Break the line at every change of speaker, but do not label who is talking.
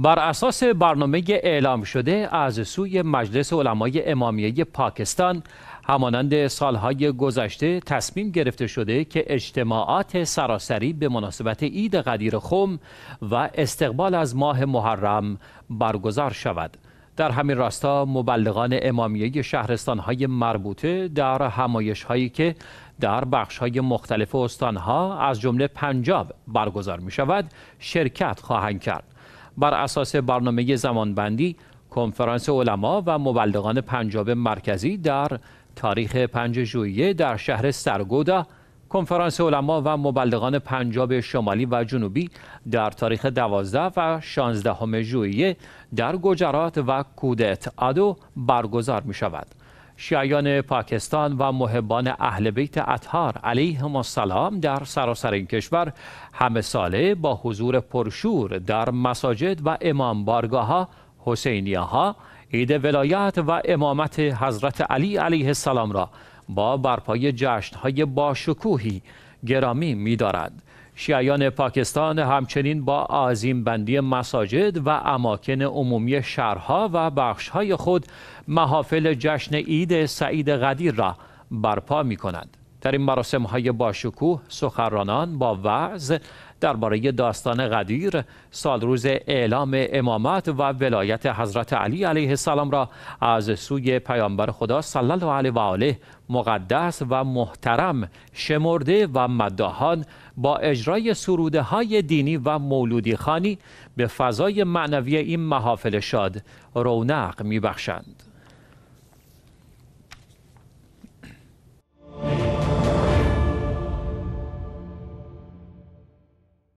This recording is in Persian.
بر اساس برنامه اعلام شده از سوی مجلس علمای امامیه پاکستان همانند سالهای گذشته تصمیم گرفته شده که اجتماعات سراسری به مناسبت عید قدیر خم و استقبال از ماه محرم برگزار شود. در همین راستا مبلغان امامیه شهرستانهای مربوطه در همایش هایی که در بخش های مختلف استانها از جمله پنجاب برگزار می شود شرکت خواهند کرد. بر اساس برنامه زمانبندی کنفرانس علما و مبلغان پنجاب مرکزی در تاریخ 5 ژوئیه در شهر سرگودا کنفرانس علما و مبلغان پنجاب شمالی و جنوبی در تاریخ 12 و 16 ژوئیه در گجرات و کودت آدو برگزار می شود. شیعیان پاکستان و محبان اهل بیت اطهار علیهم السلام در سراسر این کشور همه ساله با حضور پرشور در مساجد و امام بارگاه ها حسینیه ها عید ولایت و امامت حضرت علی علیه السلام را با برپای جشن های باشکوهی گرامی می شیعیان پاکستان همچنین با آزیم بندی مساجد و اماکن عمومی شهرها و بخشهای خود محافل جشن عید سعید غدیر را برپا می کنند. در این مراسم های باشکوه سخرانان با وعظ درباره داستان قدیر روز اعلام امامت و ولایت حضرت علی علیه السلام را از سوی پیامبر خدا صلی الله علیه و آله مقدس و محترم شمرده و مداهان با اجرای سروده های دینی و مولودی خانی به فضای معنوی این محافل شاد رونق بخشند.